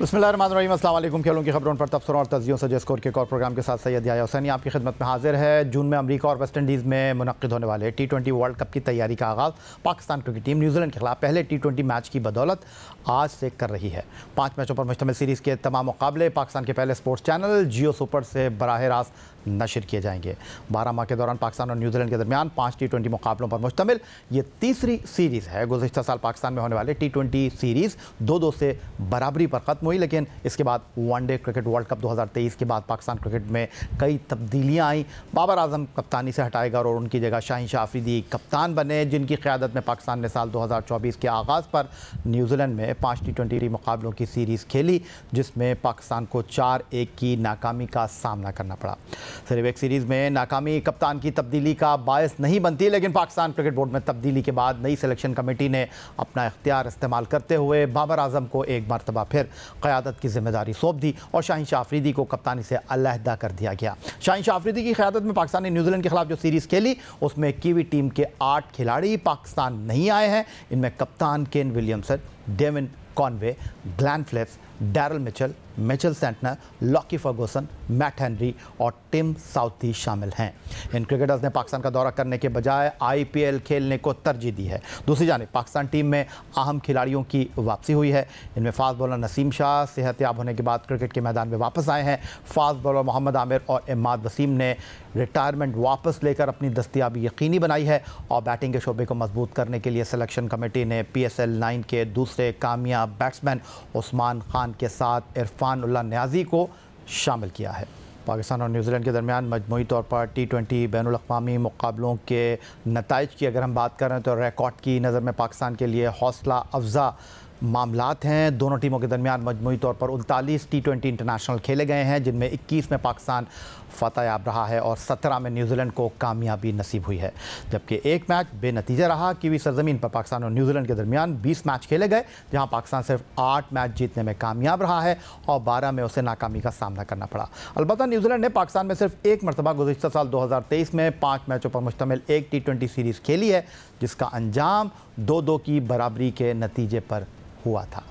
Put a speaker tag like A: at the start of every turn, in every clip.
A: बसमिल खेलों की खबरों पर तबसरों और तजियों से जस्कोर के कॉर प्रोग्राम के साथ सैयद या हुसैनी आपकी खिदमत में हाजिर है जून में अमरीका और वेस्ट इंडीज़ में मुनद होने वाले टी ट्वेंटी वर्ल्ड कप की तैयारी का आगाज़ पाकिस्तान क्रिकेट टीम न्यूजीलैंड के खिलाफ पहले टी ट्वेंटी मैच की बदौलत आज से कर रही है पाँच मैचों पर मुश्तमिल सीरीज़ के तमाम मुकाबले पाकिस्तान के पहले स्पोर्ट्स चैनल जियो सुपर से बरह रास्त नशर किए जाएंगे बारह माह के दौरान पाकिस्तान और न्यूजीलैंड के दरमियान पाँच टी ट्वेंटी मुकाबलों पर मुश्तमिल ये तीसरी सीरीज़ है गुजशत साल पाकिस्तान में होने वाले टी ट्वेंटी सीरीज़ दो दो से बराबरी पर ख़त्म हुई लेकिन इसके बाद वनडे क्रिकेट वर्ल्ड कप 2023 के बाद पाकिस्तान क्रिकेट में कई तब्दीलियाँ आईं बाबर आजम कप्तानी से हटाएगा और उनकी जगह शाहिन शाह आफरीदी कप्तान बने जिनकी क़्यादत में पाकिस्तान ने साल चौबीस के आगाज़ पर न्यूजीलैंड में पाँच टी ट्वेंटी मुकाबलों की सीरीज़ खेली जिसमें पाकिस्तान को चार एक की नाकामी का सामना करना पड़ा सरीवेक सीरीज़ में नाकामी कप्तान की तब्दीली का बायस नहीं बनती लेकिन पाकिस्तान क्रिकेट बोर्ड में तब्दीली के बाद नई सिलेक्शन कमेटी ने अपना इख्तियार इस्तेमाल करते हुए बाबर आजम को एक मरतबा फिर क़्यादत की जिम्मेदारी सौंप दी और शाहिन आफरीदी को कप्तानी से अलहदा कर दिया गया शाहिन आफरीदी की क़्यादत में पाकिस्तान ने न्यूजीलैंड के खिलाफ जो सीरीज़ खेली उसमें कीवी टीम के आठ खिलाड़ी पाकिस्तान नहीं आए हैं इनमें कप्तान Kane Williamson Devon Conway Glenn Phillips Daryl Mitchell Mitchell Santner Lockie Ferguson Matt Henry और टिम साउथी शामिल हैं इन क्रिकेटर्स ने पाकिस्तान का दौरा करने के बजाय आईपीएल खेलने को तरजीह दी है दूसरी जानब पाकिस्तान टीम में अहम खिलाड़ियों की वापसी हुई है इनमें फास्ट बॉलर नसीम शाह सेहत याब होने के बाद क्रिकेट के मैदान में वापस आए हैं फास्ट बॉलर मोहम्मद आमिर और इमाद वसीम ने रिटायरमेंट वापस लेकर अपनी दस्तियाबी यकीनी बनाई है और बैटिंग के शोबे को मजबूत करने के लिए सिलेक्शन कमेटी ने पी एस एल नाइन के दूसरे कामयाब बैट्समैन उस्मान खान के साथ इरफान उल्ला न्याजी को शामिल किया है पाकिस्तान और न्यूजीलैंड के दरमियान मजमू तौर पर टी ट्वेंटी बैन अवी मुकाबलों के नतज की अगर हम बात करें तो रिकॉर्ड की नज़र में पाकिस्तान के लिए हौसला अफजा मामला हैं दोनों टीमों के दरमियान मजमू तौर पर उनतालीस टी ट्वेंटी इंटरनेशनल खेले गए हैं जिनमें इक्कीस में पाकिस्तान फ़तः याब रहा है और सत्रह में न्यूजीलैंड को कामयाबी नसीब हुई है जबकि एक मैच बेनतीजा रहा वी सरजमीन पर पाकिस्तान और न्यूजीलैंड के दरमियान बीस मैच खेले गए जहाँ पाकिस्तान सिर्फ आठ मैच जीतने में कामयाब रहा है और बारह में उसे नाकामी का सामना करना पड़ा अलबत् न्यूजीलैंड ने पाकिस्तान में सिर्फ एक मरतबा गुजशत साल दो हज़ार तेईस में पाँच मैचों पर मुश्तमिल एक टी ट्वेंटी सीरीज़ खेली है जिसका अंजाम दो दो की बराबरी के नतीजे पर हुआ था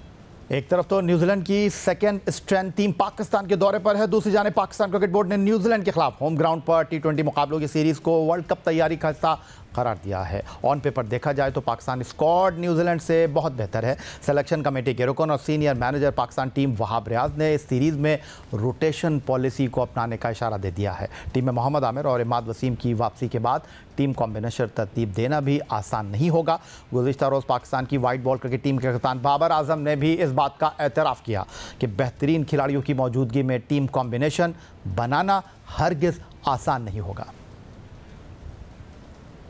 A: एक तरफ तो न्यूजीलैंड की सेकेंड स्ट्रेंथ टीम पाकिस्तान के दौरे पर है दूसरी जाने पाकिस्तान क्रिकेट बोर्ड ने न्यूजीलैंड के खिलाफ होम ग्राउंड पर टी ट्वेंटी मुकाबलों की सीरीज को वर्ल्ड कप तैयारी का हिस्सा करार दिया है ऑन पेपर देखा जाए तो पाकिस्तान स्कॉड न्यूजीलैंड से बहुत बेहतर है सिलेक्शन कमेटी के रुकन और senior manager Pakistan team Wahab Riaz ने इस सीरीज़ में रोटेशन पॉलिसी को अपनाने का इशारा दे दिया है टीम में मोहम्मद आमिर और इमाद वसीम की वापसी के बाद टीम कॉम्बिनेशन तरतीब देना भी आसान नहीं होगा गुजशत रोज़ पाकिस्तान की वाइट बॉल क्रिकेट टीम के कप्तान बाबर आजम ने भी इस बात का एतराफ़ किया कि बेहतरीन खिलाड़ियों की मौजूदगी में टीम कॉम्बिनेशन बनाना हरगिज़ आसान नहीं होगा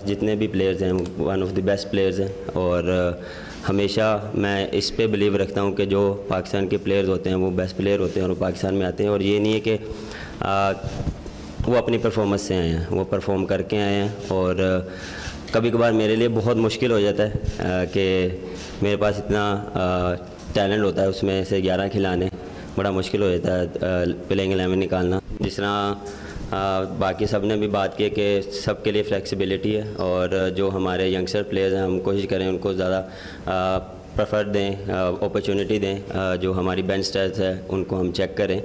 B: जितने भी प्लेयर्स हैं one of the best players हैं और uh, हमेशा मैं इस पे बिलीव रखता हूँ कि जो पाकिस्तान के प्लेयर्स होते हैं वो बेस्ट प्लेयर होते हैं और पाकिस्तान में आते हैं और ये नहीं है कि uh, वो अपनी परफॉर्मेंस से आए हैं वो परफॉर्म करके आए हैं और कभी कभार मेरे लिए बहुत मुश्किल हो जाता है कि मेरे पास इतना टैलेंट होता है उसमें से ग्यारह खिलाने बड़ा मुश्किल हो जाता है प्लेइंग एलेवन निकालना जिस तरह बाकी सब ने भी बात की कि सब के लिए फ्लेक्सिबिलिटी है और जो हमारे यंगस्टर प्लेयर्स हैं हम कोशिश करें उनको ज़्यादा प्रेफर दें अपॉर्चुनिटी uh, दें uh, जो हमारी बेंच स्टाइल्स है उनको हम चेक करें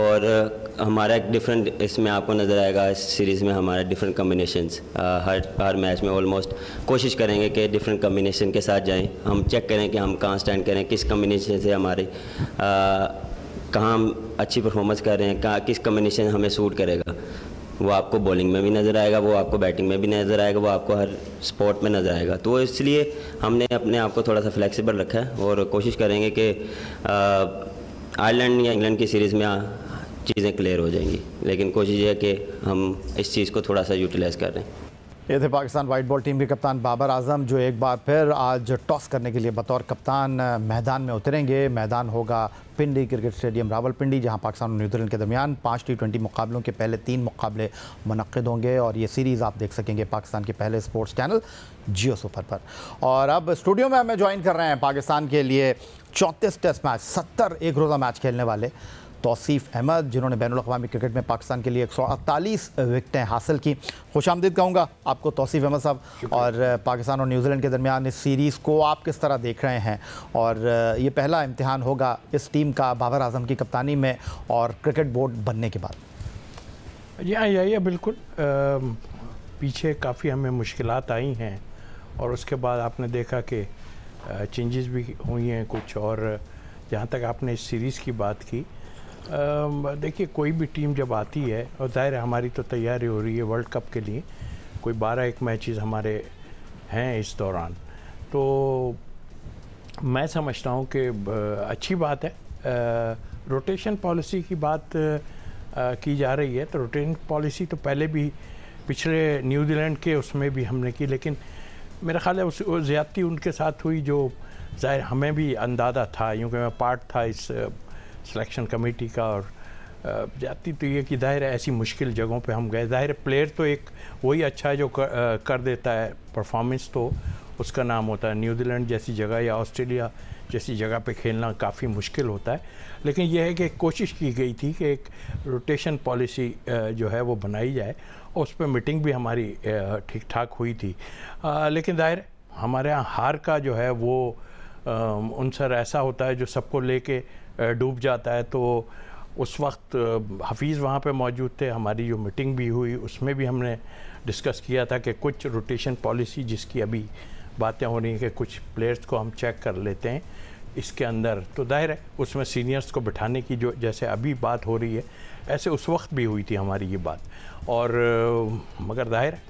B: और uh, हमारा एक डिफरेंट इसमें आपको नज़र आएगा इस सीरीज़ में हमारा डिफरेंट कम्बिनेशन हर हर मैच में ऑलमोस्ट कोशिश करेंगे कि डिफरेंट कम्बिनेशन के साथ जाएं हम चेक करें कि हम कहाँ स्टैंड करें किस कम्बिनेशन से हमारे कहाँ हम अच्छी परफॉर्मेंस कर रहे हैं कहाँ किस कम्बिनेशन हमें सूट करेगा वो आपको बॉलिंग में भी नज़र आएगा वो आपको बैटिंग में भी नज़र आएगा वो आपको हर स्पोर्ट में नज़र आएगा तो इसलिए हमने अपने आप को थोड़ा सा फ्लेक्सिबल रखा है और कोशिश करेंगे कि आयरलैंड या इंग्लैंड की सीरीज़ में चीज़ें क्लियर हो जाएंगी लेकिन कोशिश है कि हम इस चीज़ को थोड़ा सा यूटिलाइज़ कर रहे हैं
A: ये थे पाकिस्तान वाइट बॉल टीम के कप्तान बाबर आजम जो एक बार फिर आज टॉस करने के लिए बतौर कप्तान मैदान में उतरेंगे मैदान होगा पिंडी क्रिकेट स्टेडियम रावलपिंडी जहां पाकिस्तान और न्यूजीलैंड के दरमियान पाँच टी ट्वेंटी मुकाबलों के पहले तीन मुकाबले मनद होंगे और ये सीरीज़ आप देख सकेंगे पाकिस्तान के पहले स्पोर्ट्स चैनल जियो सुपर पर और अब स्टूडियो में हमें ज्वाइन कर रहे हैं पाकिस्तान के लिए चौंतीस टेस्ट मैच सत्तर एक रोज़ा मैच खेलने वाले तोसीफ़ अहमद जिन्होंने बैन अवी क्रिकेट में पाकिस्तान के लिए एक सौ अड़तालीस विकटें हासिल की खुश आमदीद कहूँगा आपको तोसीफ़ अहमद साहब और पाकिस्तान और न्यूजीलैंड के दरमियान इस सीरीज़ को आप किस तरह देख रहे हैं और ये पहला इम्तहान होगा इस टीम का बाबर आजम की कप्तानी में और क्रिकेट बोर्ड बनने के बाद
C: जी हाँ यही है बिल्कुल पीछे काफ़ी हमें मुश्किल आई हैं और उसके बाद आपने देखा कि चेंजेस भी हुई हैं कुछ और जहाँ तक आपने इस सीरीज़ की बात की देखिए कोई भी टीम जब आती है और ज़ाहिर है हमारी तो तैयारी हो रही है वर्ल्ड कप के लिए कोई बारह एक मैचेस हमारे हैं इस दौरान तो मैं समझता हूँ कि अच्छी बात है रोटेशन पॉलिसी की बात की जा रही है तो रोटेशन पॉलिसी तो पहले भी पिछले न्यूजीलैंड के उसमें भी हमने की लेकिन मेरा ख्याल है उस ज़्यादती उनके साथ हुई जो ज़ाहिर हमें भी अंदाज़ा था क्योंकि मैं पार्ट था इस सिलेक्शन कमेटी का और जाती तो ये कि ज़ाहिर ऐसी मुश्किल जगहों पे हम गए ज़ाहिर प्लेयर तो एक वही अच्छा है जो कर, कर देता है परफॉर्मेंस तो उसका नाम होता है न्यूजीलैंड जैसी जगह या ऑस्ट्रेलिया जैसी जगह पे खेलना काफ़ी मुश्किल होता है लेकिन यह है कि कोशिश की गई थी कि एक रोटेशन पॉलिसी जो है वो बनाई जाए और उस पर मीटिंग भी हमारी ठीक ठाक हुई थी लेकिन ज़ाहिर हमारे यहाँ हार का जो है वो उनसर ऐसा होता है जो सबको लेके डूब जाता है तो उस वक्त हफीज़ वहाँ पे मौजूद थे हमारी जो मीटिंग भी हुई उसमें भी हमने डिस्कस किया था कि कुछ रोटेशन पॉलिसी जिसकी अभी बातें हो रही हैं कि कुछ प्लेयर्स को हम चेक कर लेते हैं इसके अंदर तो जाहिर है उसमें सीनियर्स को बिठाने की जो जैसे अभी बात हो रही है ऐसे उस वक्त भी हुई थी हमारी ये बात और मगर जाहिर है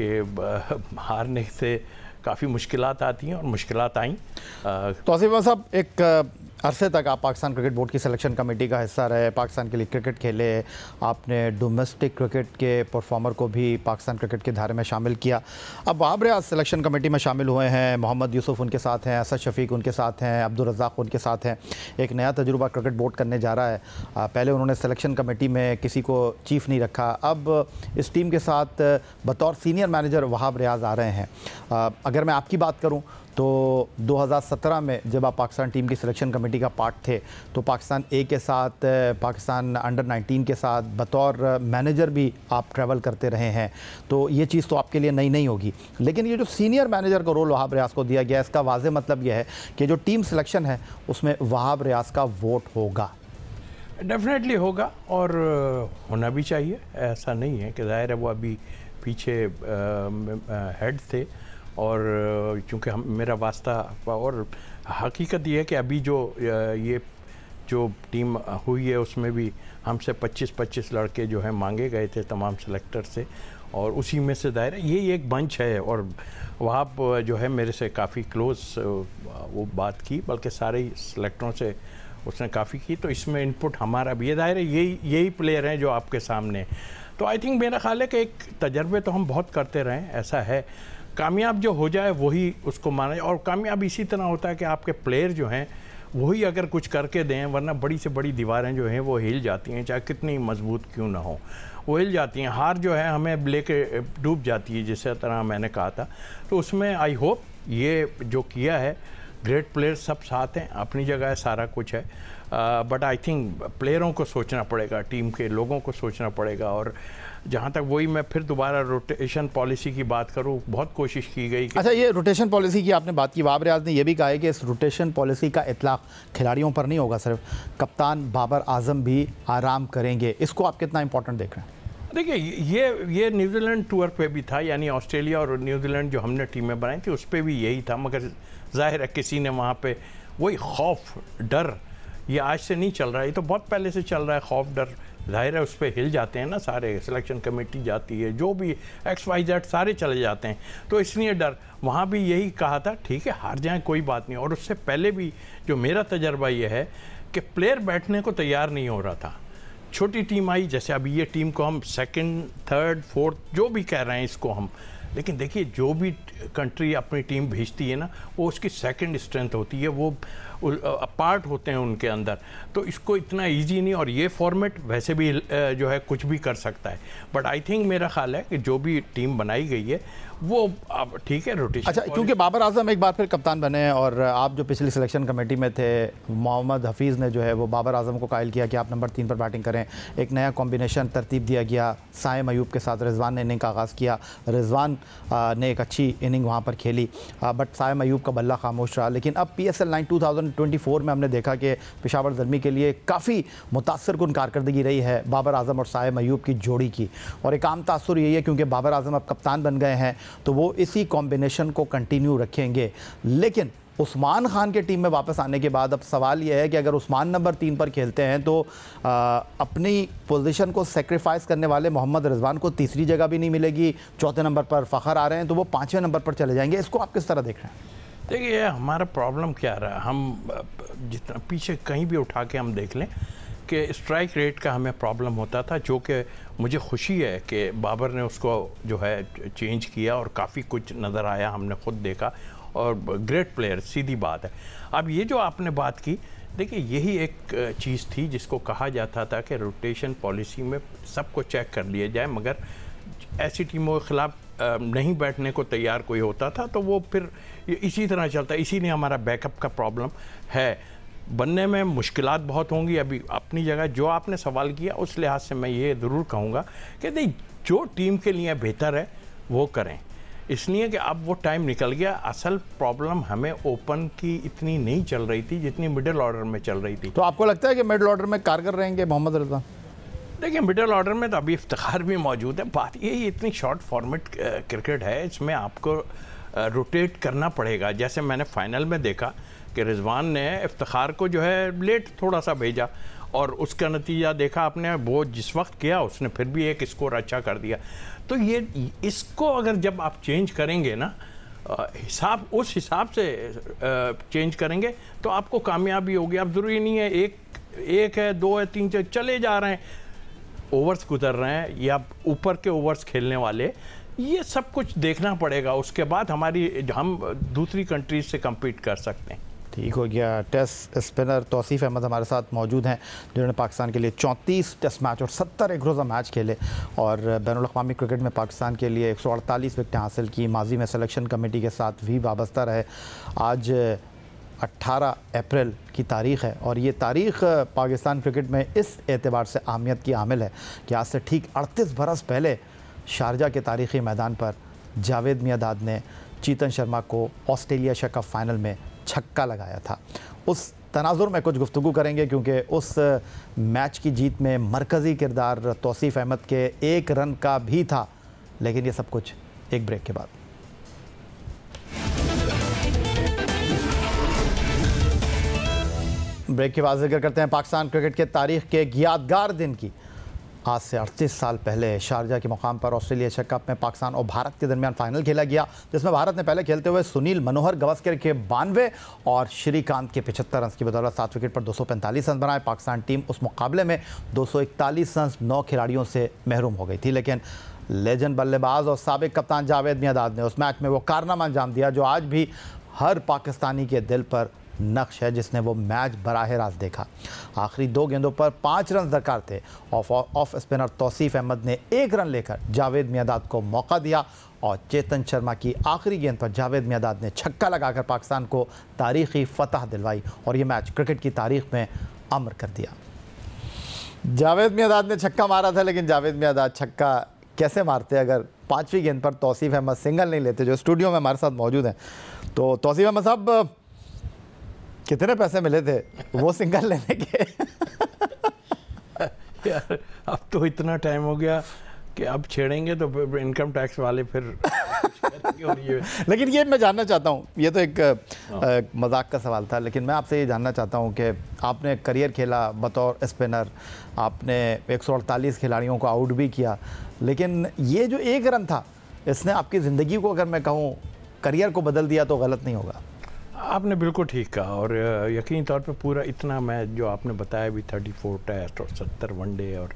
C: कि हारने से काफ़ी
A: मुश्किल आती हैं और मुश्किल आई तो साहब एक अरसे तक आप पाकिस्तान क्रिकेट बोर्ड की सिलेक्शन कमेटी का हिस्सा रहे पाकिस्तान के लिए क्रिकेट खेले आपने डोमेस्टिक क्रिकेट के परफॉर्मर को भी पाकिस्तान क्रिकेट के धारे में शामिल किया अब बाबर आज सिलेक्शन कमेटी में शामिल हुए हैं मोहम्मद यूसुफ उनके साथ हैं असद शफीक उनके साथ हैं अब्दुल रज़ाक उनके साथ हैं एक नया तजुर्बा क्रिकेट बोर्ड करने जा रहा है पहले उन्होंने सिलेक्शन कमेटी में किसी को चीफ नहीं रखा अब इस टीम के साथ बतौर सीनियर मैनेजर वहाब रियाज आ रहे हैं अगर मैं आपकी बात करूँ तो 2017 में जब आप पाकिस्तान टीम की सिलेक्शन कमेटी का पार्ट थे तो पाकिस्तान ए के साथ पाकिस्तान अंडर 19 के साथ बतौर मैनेजर भी आप ट्रैवल करते रहे हैं तो ये चीज़ तो आपके लिए नई नहीं होगी लेकिन ये जो सीनियर मैनेजर का रोल वहाब रियाज को दिया गया इसका वाज मतलब यह है कि जो टीम सिलेक्शन है उसमें वहाब रियाज का वोट होगा
C: डेफिनेटली होगा और होना भी चाहिए ऐसा नहीं है कि ज़ाहिर है वो अभी पीछे हेड थे और चूँकि हम मेरा वास्ता और हकीकत ये है कि अभी जो ये जो टीम हुई है उसमें भी हमसे 25-25 लड़के जो हैं मांगे गए थे तमाम सेलेक्टर से और उसी में से दायरा ये एक बंच है और वहाँ जो है मेरे से काफ़ी क्लोज वो बात की बल्कि सारे सेलेक्टरों से उसने काफ़ी की तो इसमें इनपुट हमारा भी ये दायरे यही यही प्लेयर हैं जो आपके सामने तो आई थिंक मेरा ख्याल है कि एक तजर्बे तो हम बहुत करते रहें ऐसा है कामयाब जो हो जाए वही उसको माना जाए और कामयाब इसी तरह होता है कि आपके प्लेयर जो हैं वही अगर कुछ करके दें वरना बड़ी से बड़ी दीवारें जो हैं वो हिल जाती हैं चाहे कितनी मजबूत क्यों ना हो वो हिल जाती हैं हार जो है हमें लेके डूब जाती है जिस तरह मैंने कहा था तो उसमें आई होप ये जो किया है ग्रेट प्लेयर सब साथ हैं अपनी जगह है सारा कुछ है बट आई थिंक प्लेयरों को सोचना पड़ेगा टीम के लोगों को सोचना पड़ेगा और uh, जहाँ तक वही मैं फिर दोबारा रोटेशन पॉलिसी की बात करूँ बहुत कोशिश की गई अच्छा
A: ये रोटेशन पॉलिसी की आपने बात की बाबर रियाज ने यह भी कहा है कि इस रोटेशन पॉलिसी का इतलाक खिलाड़ियों पर नहीं होगा सिर्फ कप्तान बाबर आजम भी आराम करेंगे इसको आप कितना इंपॉर्टेंट देख रहे हैं
C: देखिए ये ये न्यूजीलैंड टूर पे भी था यानी ऑस्ट्रेलिया और न्यूजीलैंड जो हमने टीमें बनाई थी उस पर भी यही था मगर जाहिर है किसी ने वहाँ पे वही खौफ डर ये आज से नहीं चल रहा है ये तो बहुत पहले से चल रहा है खौफ डर जाहिर है उस पर हिल जाते हैं ना सारे सिलेक्शन कमेटी जाती है जो भी एक्स वाई जेड सारे चले जाते हैं तो इसलिए डर वहाँ भी यही कहा था ठीक है हार जाए कोई बात नहीं और उससे पहले भी जो मेरा तजर्बा यह है कि प्लेयर बैठने को तैयार नहीं हो रहा था छोटी टीम आई जैसे अभी ये टीम को हम सेकेंड थर्ड फोर्थ जो भी कह रहे हैं इसको हम लेकिन देखिए जो भी कंट्री अपनी टीम भेजती है ना वो उसकी सेकेंड स्ट्रेंथ होती है वो पार्ट होते हैं उनके अंदर तो इसको इतना ईजी नहीं और ये फॉर्मेट वैसे भी जो है कुछ भी कर सकता है बट आई थिंक मेरा ख्याल है कि जो भी टीम बनाई गई है वो अब ठीक है रोटेशन अच्छा क्योंकि बाबर
A: आजम एक बार फिर कप्तान बने हैं और आप जो पिछली सिलेक्शन कमेटी में थे मोहम्मद हफीज़ ने जो है वो बाबर आजम को कायल किया कि आप नंबर तीन पर बैटिंग करें एक नया कॉम्बिनेशन तरतीब दिया गया सायम अयूब के साथ रिजवान ने इनिंग का आगाज़ किया रिजवान ने एक अच्छी इनिंग वहाँ पर खेली बट सायम अयूब का बल्ला खामोश रहा लेकिन अब P S L nine two thousand 2024 में हमने देखा कि पेशावर जर्मी के लिए काफ़ी मुतासर कन कारकर्दगी रही है बाबर आजम और साय मयूब की जोड़ी की और एक आम तासर यही है क्योंकि बाबर आजम अब कप्तान बन गए हैं तो वो इसी कॉम्बिनेशन को कंटिन्यू रखेंगे लेकिन उस्मान खान के टीम में वापस आने के बाद अब सवाल यह है कि अगर उस्मान नंबर तीन पर खेलते हैं तो आ, अपनी पोजीशन को सेक्रीफाइस करने वाले मोहम्मद रिजवान को तीसरी जगह भी नहीं मिलेगी चौथे नंबर पर फ़खर आ रहे हैं तो वो पाँचवें नंबर पर चले जाएंगे इसको आप किस तरह देख रहे हैं
C: देखिए हमारा प्रॉब्लम क्या रहा हम जितना पीछे कहीं भी उठा के हम देख लें कि स्ट्राइक रेट का हमें प्रॉब्लम होता था जो कि मुझे खुशी है कि बाबर ने उसको जो है चेंज किया और काफ़ी कुछ नज़र आया हमने खुद देखा और ग्रेट प्लेयर सीधी बात है अब ये जो आपने बात की देखिए यही एक चीज़ थी जिसको कहा जाता था कि रोटेशन पॉलिसी में सबको चेक कर लिया जाए मगर ऐसी टीमों के ख़िलाफ़ नहीं बैठने को तैयार कोई होता था तो वो फिर इसी तरह चलता इसीलिए हमारा बैकअप का प्रॉब्लम है बनने में मुश्किल बहुत होंगी अभी अपनी जगह जो आपने सवाल किया उस लिहाज से मैं ये ज़रूर कहूँगा कि नहीं जो टीम के लिए बेहतर है वो करें इसलिए कि अब वो टाइम निकल गया असल प्रॉब्लम हमें ओपन की इतनी नहीं चल रही थी जितनी मिडिल ऑर्डर में चल रही थी तो आपको लगता
A: है कि मिडिल ऑर्डर में कारगर रहेंगे मोहम्मद रजा
C: देखिए मिडल ऑर्डर में तो अभी इफ्तार भी मौजूद है बात ये, इतनी शॉर्ट फॉर्मेट क्रिकेट है इसमें आपको रोटेट करना पड़ेगा जैसे मैंने फाइनल में देखा कि रिजवान ने इफ्तार को जो है लेट थोड़ा सा भेजा और उसका नतीजा देखा आपने वो जिस वक्त किया उसने फिर भी एक स्कोर अच्छा कर दिया तो ये इसको अगर जब आप चेंज करेंगे ना हिसाब उस हिसाब से चेंज करेंगे तो आपको कामयाबी होगी आप ज़रूरी नहीं है एक एक है दो है तीन चार चले जा रहे हैं ओवर्स गुजर रहे हैं या ऊपर के ओवर्स खेलने वाले ये सब कुछ देखना पड़ेगा उसके बाद हमारी हम दूसरी कंट्रीज से कम्पीट कर सकते हैं
A: ठीक हो गया टेस्ट स्पिनर तोसीफ़ अहमद हमारे साथ मौजूद हैं जिन्होंने पाकिस्तान के लिए 34 टेस्ट मैच और 70 एक रोज़ा मैच खेले और बैन अवी क्रिकेट में पाकिस्तान के लिए 148 विकटें हासिल की माजी में सिलेक्शन कमेटी के साथ भी वाबस्ता रहे आज 18 अप्रैल की तारीख़ है और ये तारीख़ पाकिस्तान क्रिकेट में इस एतबार से अहमियत की आमिल है कि आज से ठीक 38 बरस पहले शारजा के तारीख़ी मैदान पर जावेद मियादाद ने चीतन शर्मा को ऑस्ट्रेलिया शकअप फ़ाइनल में छक्का लगाया था उस तनाजुर में कुछ गुफ्तु करेंगे क्योंकि उस मैच की जीत में मरकज़ी किरदार तोसीफ़ अहमद के एक रन का भी था लेकिन ये सब कुछ एक ब्रेक के बाद ब्रेक के बाद जिक्र करते हैं पाकिस्तान क्रिकेट के तारीख के एक यादगार दिन की आज से अड़तीस साल पहले शारजा के मुकाम पर ऑस्ट्रेलिया एशिया कप में पाकिस्तान और भारत के दरमियान फाइनल खेला गया जिसमें भारत ने पहले खेलते हुए सुनील मनोहर गवस्कर के बानवे और श्रीकांत के पिछहत्तर रन की बदौलत सात विकेट पर 245 रन बनाए पाकिस्तान टीम उस मुकाबले में 241 रन नौ खिलाड़ियों से महरूम हो गई थी लेकिन लेजेंड बल्लेबाज और सबक कप्तान जावेद मियादाद ने उस मैच में वो कारनामा अंजाम दिया जो आज भी हर पाकिस्तानी के दिल पर नक्श है जिसने वो मैच बराह रास्त देखा आखिरी दो गेंदों पर पाँच रन दरकार थे off off spinner Tauseef Ahmed ने एक रन लेकर जावेद मियादाद को मौका दिया और चेतन शर्मा की आखिरी गेंद पर जावेद मियादाद ने छक्का लगाकर पाकिस्तान को तारीखी फतह दिलवाई और ये मैच क्रिकेट की तारीख में अमर कर दिया जावेद मियादाद ने छक्का मारा था लेकिन जावेद मियादाद छक्का कैसे मारते अगर पाँचवीं गेंद पर तोसीफ़ अहमद सिंगल नहीं लेते जो स्टूडियो में हमारे साथ मौजूद हैं तो तोसीफ़ अहमद साहब कितने पैसे मिले थे वो सिंगल लेने के यार अब तो इतना टाइम हो गया कि अब छेड़ेंगे तो
C: इनकम टैक्स वाले फिर
B: ये
A: लेकिन ये मैं जानना चाहता हूँ ये तो एक हाँ। मजाक का सवाल था लेकिन मैं आपसे ये जानना चाहता हूँ कि आपने करियर खेला बतौर स्पिनर आपने एक खिलाड़ियों को आउट भी किया लेकिन ये जो एक रन था इसने आपकी ज़िंदगी को अगर मैं कहूँ करियर को बदल दिया तो गलत नहीं होगा
C: आपने बिल्कुल ठीक कहा और यकीन तौर पे पूरा इतना मैं जो आपने बताया भी थर्टी फोर टेस्ट और सत्तर वनडे और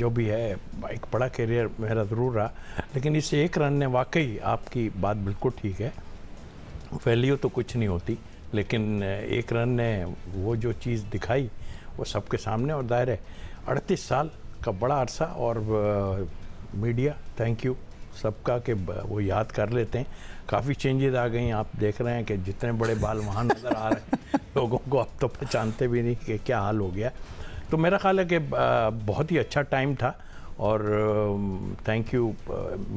C: जो भी है एक बड़ा करियर मेरा ज़रूर रहा लेकिन इस एक रन ने वाकई आपकी बात बिल्कुल ठीक है वैल्यू तो कुछ नहीं होती लेकिन एक रन ने वो जो चीज़ दिखाई वो सबके सामने और दायरे अड़तीस साल का बड़ा अरसा और मीडिया थैंक यू सबका के वो याद कर लेते हैं काफ़ी चेंजेस आ गई आप देख रहे हैं कि जितने बड़े बाल वहाँ नज़र आ रहे हैं लोगों को अब तो पहचानते भी नहीं कि क्या हाल हो गया तो मेरा ख्याल है कि बहुत ही अच्छा टाइम था और थैंक यू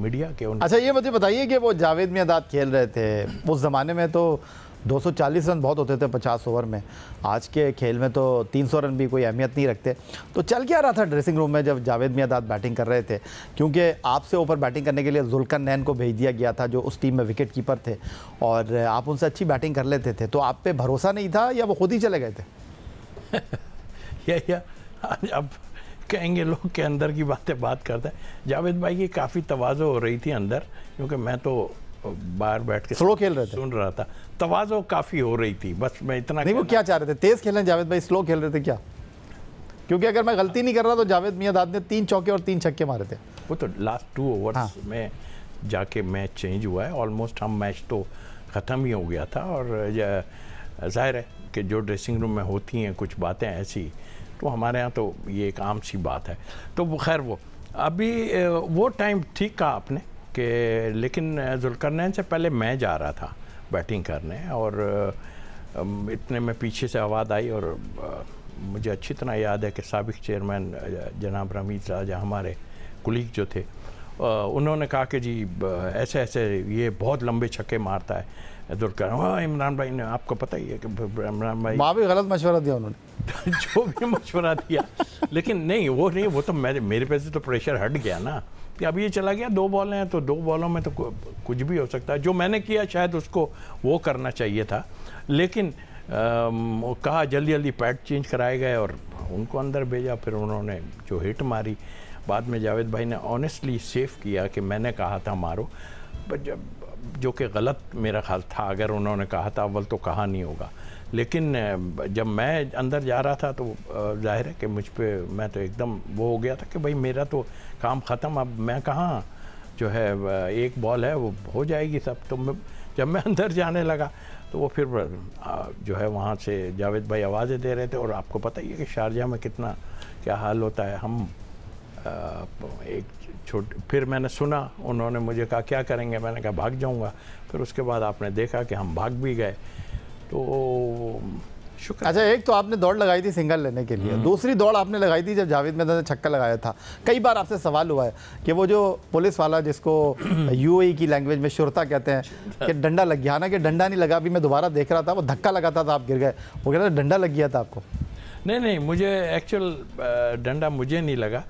C: मीडिया के
A: अच्छा ये मुझे बताइए कि वो जावेद मियादाद खेल रहे थे उस ज़माने में तो 240 रन बहुत होते थे 50 ओवर में आज के खेल में तो 300 रन भी कोई अहमियत नहीं रखते तो चल क्या रहा था ड्रेसिंग रूम में जब जावेद मियादाद बैटिंग कर रहे थे क्योंकि आपसे ऊपर बैटिंग करने के लिए जुल्कन नैन को भेज दिया गया था जो उस टीम में विकेट कीपर थे और आप उनसे अच्छी बैटिंग कर लेते थे तो आप पे भरोसा नहीं था या वो खुद ही चले गए थे अब कहेंगे लोग के अंदर की बातें बात करते हैं जावेद
C: भाई की काफ़ी तोज़ो हो रही थी अंदर क्योंकि मैं तो बाहर बैठ के स्लो खेल रहे थे सुन रहा था तोज़ो काफ़ी हो रही थी बस मैं इतना
A: नहीं वो क्या चाह रहे थे तेज़ खेलें जावेद भाई स्लो खेल रहे थे क्या क्योंकि अगर मैं गलती नहीं कर रहा तो जावेद दाद ने तीन चौके और तीन छक्के मारे थे वो तो
C: लास्ट टू ओवर हाँ। में जाके मैच चेंज हुआ है ऑलमोस्ट हम मैच तो ख़त्म ही हो गया था और जाहिर है कि जो ड्रेसिंग रूम में होती हैं कुछ बातें ऐसी तो हमारे यहाँ तो ये एक आम सी बात है तो खैर वो अभी वो टाइम ठीक कहा आपने कि लेकिन जुल्करनैन से पहले मैं जा रहा था बैटिंग करने और इतने में पीछे से आवाज़ आई और मुझे अच्छी तरह याद है कि सबक चेयरमैन जनाब रमीज राजा हमारे कुलीग जो थे उन्होंने कहा कि जी ऐसे ऐसे ये बहुत लंबे छक्के मारता है दुर्कर हाँ इमरान भाई ने आपको पता ही है कि इमरान भाई माँ भी गलत मशवरा दिया उन्होंने जो भी मशवरा दिया लेकिन नहीं वो नहीं वो तो मेरे मेरे पे से तो प्रेशर हट गया ना कि अब ये चला गया दो बॉल हैं तो दो बॉलों में तो कुछ भी हो सकता है जो मैंने किया शायद उसको वो करना चाहिए था लेकिन आ, कहा जल्दी जल्दी पैड चेंज कराए गए और उनको अंदर भेजा फिर उन्होंने जो हिट मारी बाद में जावेद भाई ने ऑनेस्टली सेफ किया कि मैंने कहा था मारो जब जो कि गलत मेरा ख्याल था अगर उन्होंने कहा था अव्वल तो कहा नहीं होगा लेकिन जब मैं अंदर जा रहा था तो जाहिर है कि मुझ पर मैं तो एकदम वो हो गया था कि भाई मेरा तो काम ख़त्म अब मैं कहाँ जो है एक बॉल है वो हो जाएगी सब तो मैं जब मैं अंदर जाने लगा तो वो फिर जो है वहाँ से जावेद भाई आवाज़ें दे रहे थे और आपको पता ही है कि शारजा में कितना क्या हाल होता है हम एक छोट फिर मैंने सुना उन्होंने मुझे कहा क्या करेंगे मैंने कहा भाग जाऊँगा फिर उसके बाद आपने देखा कि
A: हम भाग भी गए तो शुक्र अच्छा एक तो आपने दौड़ लगाई थी सिंगल लेने के लिए हम्म। दूसरी दौड़ आपने लगाई थी जब जावेद मेहता ने छक्का लगाया था कई बार आपसे सवाल हुआ है कि वो जो पुलिस वाला जिसको यूएई की लैंग्वेज में शुरता कहते हैं कि डंडा लग गया ना कि डंडा नहीं लगा अभी मैं दोबारा देख रहा था वो धक्का लगाता था आप गिर गए वो कह थे डंडा लग गया था आपको
C: नहीं नहीं मुझे एक्चुअल डंडा मुझे नहीं लगा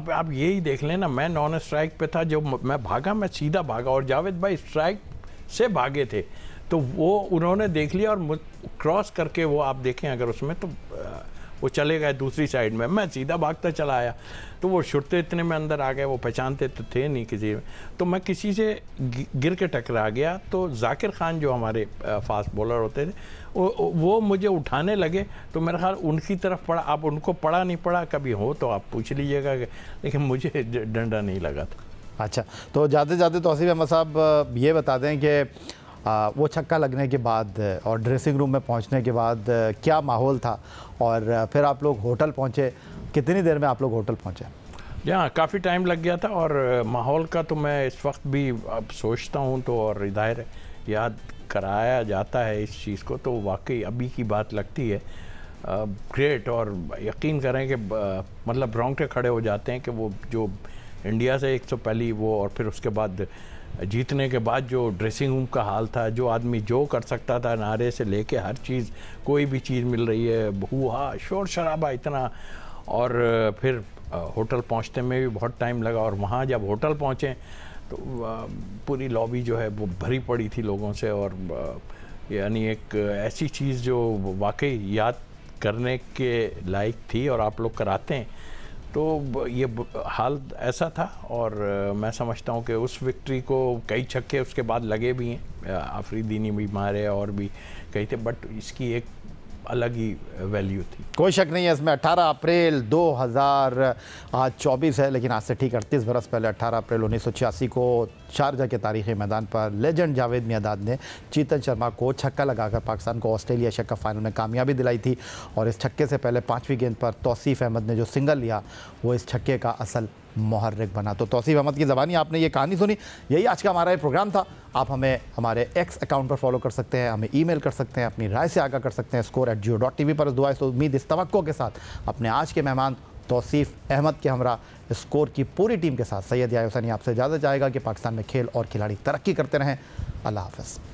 C: आप आप यही देख लेना मैं नॉन स्ट्राइक पे था जब मैं भागा मैं सीधा भागा और जावेद भाई स्ट्राइक से भागे थे तो वो उन्होंने देख लिया और क्रॉस करके वो आप देखें अगर उसमें तो वो चले गए दूसरी साइड में मैं सीधा भागता चला आया तो वो छुटते इतने में अंदर आ गए वो पहचानते तो थे नहीं किसी में तो मैं किसी से गिर के टकरा गया तो जाकिर खान जो हमारे फास्ट बॉलर होते थे वो, वो मुझे उठाने लगे तो मेरा ख्याल उनकी तरफ पड़ा आप उनको पड़ा नहीं पड़ा कभी हो तो आप पूछ लीजिएगा लेकिन मुझे डंडा नहीं
A: लगा था अच्छा तो जाते जाते तो अहमद साहब ये बता दें कि आ, वो छक्का लगने के बाद और ड्रेसिंग रूम में पहुंचने के बाद क्या माहौल था और फिर आप लोग होटल पहुंचे कितनी देर में आप लोग होटल पहुंचे
C: हाँ काफ़ी टाइम लग गया था और माहौल का तो मैं इस वक्त भी अब सोचता हूँ तो और जाहिर याद कराया जाता है इस चीज़ को तो वाकई अभी की बात लगती है ग्रेट और यकीन करें कि मतलब रोंगटे खड़े हो जाते हैं कि वो जो इंडिया से एक सौ पहली वो और फिर उसके बाद जीतने के बाद जो ड्रेसिंग रूम का हाल था जो आदमी जो कर सकता था नारे से लेके हर चीज़ कोई भी चीज़ मिल रही है भूहा शोर शराबा इतना और फिर होटल पहुंचते में भी बहुत टाइम लगा और वहाँ जब होटल पहुँचे तो पूरी लॉबी जो है वो भरी पड़ी थी लोगों से और यानी एक ऐसी चीज़ जो वाकई याद करने के लायक थी और आप लोग कराते हैं तो ये हाल ऐसा था और मैं समझता हूँ कि उस विक्ट्री को कई छक्के उसके बाद लगे भी हैं आफरीदीनी
A: भी मारे और भी कई थे बट इसकी एक अलग ही वैल्यू थी कोई शक नहीं है इसमें 18 अप्रैल 2024 आज है लेकिन आज से ठीक अड़तीस बरस पहले 18 अप्रैल उन्नीस को शारजा के तारीखी मैदान पर लेजेंड जावेद मियादाद ने चीतन शर्मा को छक्का लगाकर पाकिस्तान को ऑस्ट्रेलिया एशिया कप फाइनल में कामयाबी दिलाई थी और इस छक्के से पहले पाँचवीं गेंद पर तोसीफ़ अहमद ने जो सिंगल लिया वो इस छक्के का असल महर्रक बना तो तोसीफ़ अहमद की ज़बानी आपने ये कहानी सुनी यही आज का हमारा ये प्रोग्राम था आप हमें हमारे एक्स अकाउंट पर फॉलो कर सकते हैं हमें ईमेल कर सकते हैं अपनी राय से आगा कर सकते हैं score at Geo dot T V पर दुआ से उम्मीद इस तो के साथ अपने आज के मेहमान तोसीफ़ अहमद के हमरा स्कोर की पूरी टीम के साथ सैयद या हुसैनी आपसे इजाज़त चाहेगा कि पाकिस्तान में खेल और खिलाड़ी तरक्की करते रहें अल्लाह हाफ